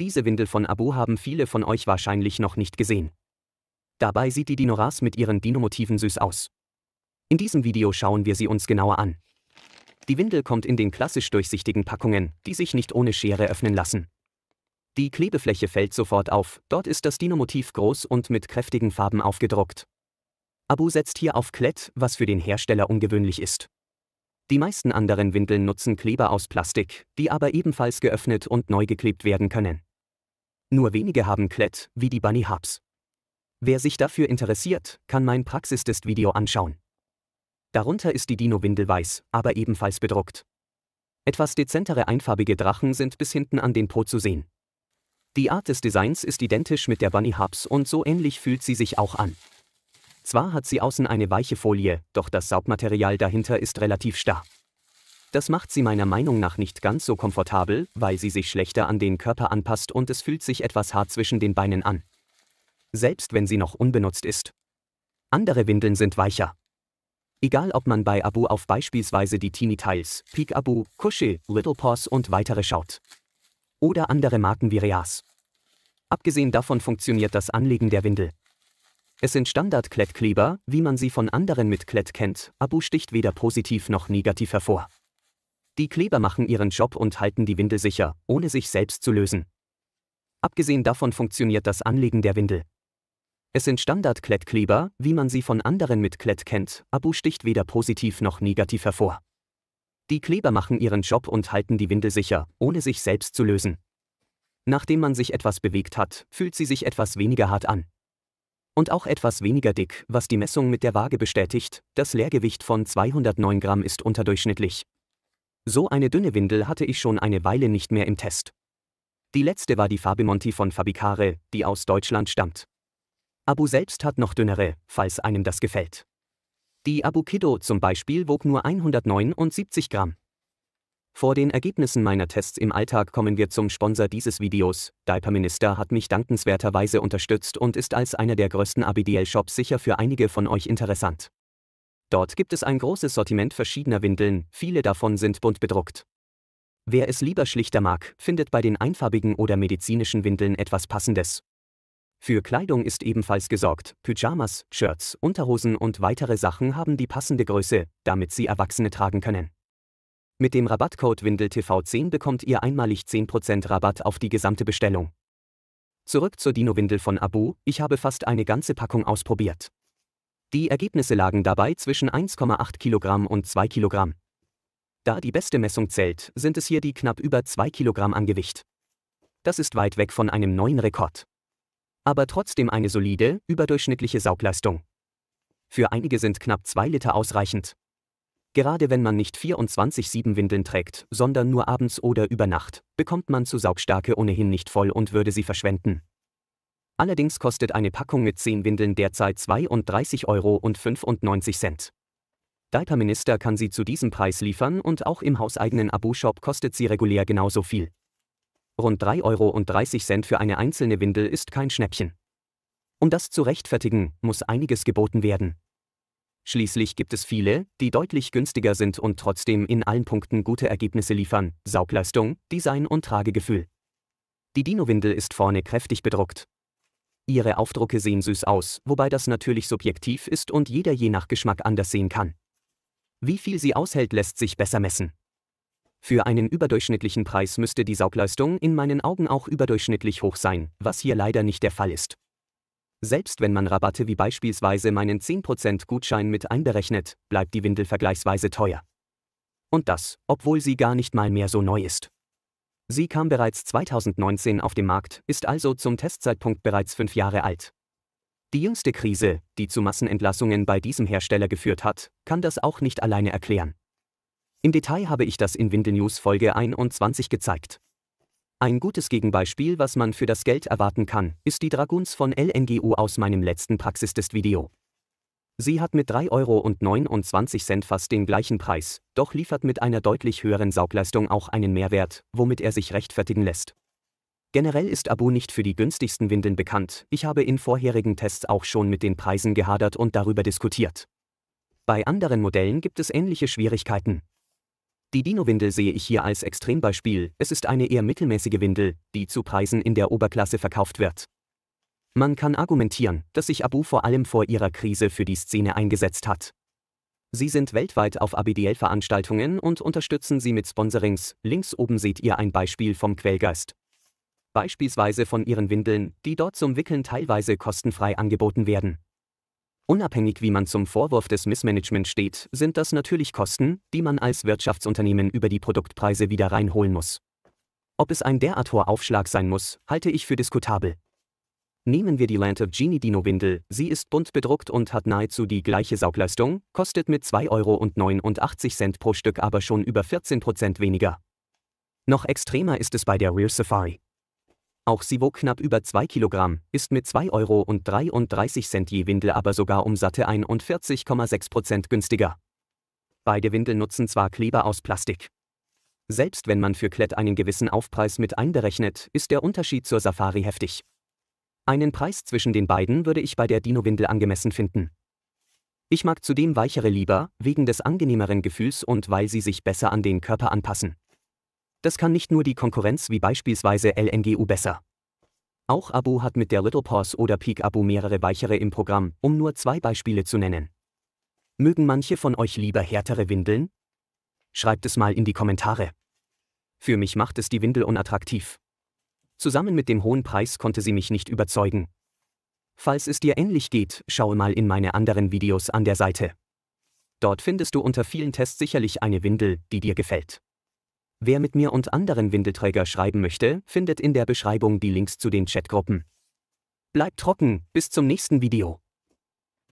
Diese Windel von Abu haben viele von euch wahrscheinlich noch nicht gesehen. Dabei sieht die Dinoras mit ihren Dinomotiven süß aus. In diesem Video schauen wir sie uns genauer an. Die Windel kommt in den klassisch durchsichtigen Packungen, die sich nicht ohne Schere öffnen lassen. Die Klebefläche fällt sofort auf, dort ist das Dinomotiv groß und mit kräftigen Farben aufgedruckt. Abu setzt hier auf Klett, was für den Hersteller ungewöhnlich ist. Die meisten anderen Windeln nutzen Kleber aus Plastik, die aber ebenfalls geöffnet und neu geklebt werden können. Nur wenige haben Klett, wie die Bunny Hubs. Wer sich dafür interessiert, kann mein Praxistest-Video anschauen. Darunter ist die Dino-Windel weiß, aber ebenfalls bedruckt. Etwas dezentere einfarbige Drachen sind bis hinten an den Po zu sehen. Die Art des Designs ist identisch mit der Bunny Hubs und so ähnlich fühlt sie sich auch an. Zwar hat sie außen eine weiche Folie, doch das Saugmaterial dahinter ist relativ starr. Das macht sie meiner Meinung nach nicht ganz so komfortabel, weil sie sich schlechter an den Körper anpasst und es fühlt sich etwas hart zwischen den Beinen an. Selbst wenn sie noch unbenutzt ist. Andere Windeln sind weicher. Egal ob man bei Abu auf beispielsweise die Teeny Tiles, Peak Abu, Kushi, Little Paws und weitere schaut. Oder andere Marken wie Reas. Abgesehen davon funktioniert das Anlegen der Windel. Es sind Standard-Klettkleber, wie man sie von anderen mit Klett kennt, Abu sticht weder positiv noch negativ hervor. Die Kleber machen ihren Job und halten die Windel sicher, ohne sich selbst zu lösen. Abgesehen davon funktioniert das Anlegen der Windel. Es sind Standard-Klettkleber, wie man sie von anderen mit Klett kennt, Abu sticht weder positiv noch negativ hervor. Die Kleber machen ihren Job und halten die Windel sicher, ohne sich selbst zu lösen. Nachdem man sich etwas bewegt hat, fühlt sie sich etwas weniger hart an. Und auch etwas weniger dick, was die Messung mit der Waage bestätigt, das Leergewicht von 209 Gramm ist unterdurchschnittlich, so eine dünne Windel hatte ich schon eine Weile nicht mehr im Test. Die letzte war die Fabimonti von Fabicare, die aus Deutschland stammt. Abu selbst hat noch dünnere, falls einem das gefällt. Die Abu Kido zum Beispiel wog nur 179 Gramm. Vor den Ergebnissen meiner Tests im Alltag kommen wir zum Sponsor dieses Videos. Diaperminister hat mich dankenswerterweise unterstützt und ist als einer der größten ABDL-Shops sicher für einige von euch interessant. Dort gibt es ein großes Sortiment verschiedener Windeln, viele davon sind bunt bedruckt. Wer es lieber schlichter mag, findet bei den einfarbigen oder medizinischen Windeln etwas Passendes. Für Kleidung ist ebenfalls gesorgt, Pyjamas, Shirts, Unterhosen und weitere Sachen haben die passende Größe, damit sie Erwachsene tragen können. Mit dem Rabattcode WindelTV10 bekommt ihr einmalig 10% Rabatt auf die gesamte Bestellung. Zurück zur Dino-Windel von Abu, ich habe fast eine ganze Packung ausprobiert. Die Ergebnisse lagen dabei zwischen 1,8 Kilogramm und 2 Kilogramm. Da die beste Messung zählt, sind es hier die knapp über 2 Kilogramm an Gewicht. Das ist weit weg von einem neuen Rekord. Aber trotzdem eine solide, überdurchschnittliche Saugleistung. Für einige sind knapp 2 Liter ausreichend. Gerade wenn man nicht 24-7 Windeln trägt, sondern nur abends oder über Nacht, bekommt man zu Saugstärke ohnehin nicht voll und würde sie verschwenden. Allerdings kostet eine Packung mit 10 Windeln derzeit 32,95 Euro. Diaperminister kann sie zu diesem Preis liefern und auch im hauseigenen Abu-Shop kostet sie regulär genauso viel. Rund 3,30 Euro für eine einzelne Windel ist kein Schnäppchen. Um das zu rechtfertigen, muss einiges geboten werden. Schließlich gibt es viele, die deutlich günstiger sind und trotzdem in allen Punkten gute Ergebnisse liefern, Saugleistung, Design und Tragegefühl. Die Dino-Windel ist vorne kräftig bedruckt, Ihre Aufdrucke sehen süß aus, wobei das natürlich subjektiv ist und jeder je nach Geschmack anders sehen kann. Wie viel sie aushält, lässt sich besser messen. Für einen überdurchschnittlichen Preis müsste die Saugleistung in meinen Augen auch überdurchschnittlich hoch sein, was hier leider nicht der Fall ist. Selbst wenn man Rabatte wie beispielsweise meinen 10% Gutschein mit einberechnet, bleibt die Windel vergleichsweise teuer. Und das, obwohl sie gar nicht mal mehr so neu ist. Sie kam bereits 2019 auf den Markt, ist also zum Testzeitpunkt bereits fünf Jahre alt. Die jüngste Krise, die zu Massenentlassungen bei diesem Hersteller geführt hat, kann das auch nicht alleine erklären. Im Detail habe ich das in Windelnews Folge 21 gezeigt. Ein gutes Gegenbeispiel, was man für das Geld erwarten kann, ist die Dragoons von LNGU aus meinem letzten Praxistest-Video. Sie hat mit 3,29 Euro fast den gleichen Preis, doch liefert mit einer deutlich höheren Saugleistung auch einen Mehrwert, womit er sich rechtfertigen lässt. Generell ist Abu nicht für die günstigsten Windeln bekannt, ich habe in vorherigen Tests auch schon mit den Preisen gehadert und darüber diskutiert. Bei anderen Modellen gibt es ähnliche Schwierigkeiten. Die Dino-Windel sehe ich hier als Extrembeispiel, es ist eine eher mittelmäßige Windel, die zu Preisen in der Oberklasse verkauft wird. Man kann argumentieren, dass sich Abu vor allem vor ihrer Krise für die Szene eingesetzt hat. Sie sind weltweit auf ABDL-Veranstaltungen und unterstützen sie mit Sponsorings. Links oben seht ihr ein Beispiel vom Quellgeist. Beispielsweise von ihren Windeln, die dort zum Wickeln teilweise kostenfrei angeboten werden. Unabhängig wie man zum Vorwurf des Missmanagements steht, sind das natürlich Kosten, die man als Wirtschaftsunternehmen über die Produktpreise wieder reinholen muss. Ob es ein derart hoher Aufschlag sein muss, halte ich für diskutabel. Nehmen wir die Land of Genie Dino Windel, sie ist bunt bedruckt und hat nahezu die gleiche Saugleistung, kostet mit 2,89 Euro pro Stück aber schon über 14% weniger. Noch extremer ist es bei der Rear Safari. Auch sie wog knapp über 2 Kilogramm, ist mit 2,33 Euro je Windel aber sogar um satte 41,6% günstiger. Beide Windeln nutzen zwar Kleber aus Plastik. Selbst wenn man für Klett einen gewissen Aufpreis mit einberechnet, ist der Unterschied zur Safari heftig. Einen Preis zwischen den beiden würde ich bei der Dino-Windel angemessen finden. Ich mag zudem weichere lieber, wegen des angenehmeren Gefühls und weil sie sich besser an den Körper anpassen. Das kann nicht nur die Konkurrenz wie beispielsweise LNGU besser. Auch Abu hat mit der Little Paws oder Peak Abu mehrere weichere im Programm, um nur zwei Beispiele zu nennen. Mögen manche von euch lieber härtere Windeln? Schreibt es mal in die Kommentare. Für mich macht es die Windel unattraktiv zusammen mit dem hohen Preis konnte sie mich nicht überzeugen. Falls es dir ähnlich geht, schaue mal in meine anderen Videos an der Seite. Dort findest du unter vielen Tests sicherlich eine Windel, die dir gefällt. Wer mit mir und anderen Windelträger schreiben möchte, findet in der Beschreibung die Links zu den Chatgruppen. Bleib trocken, bis zum nächsten Video.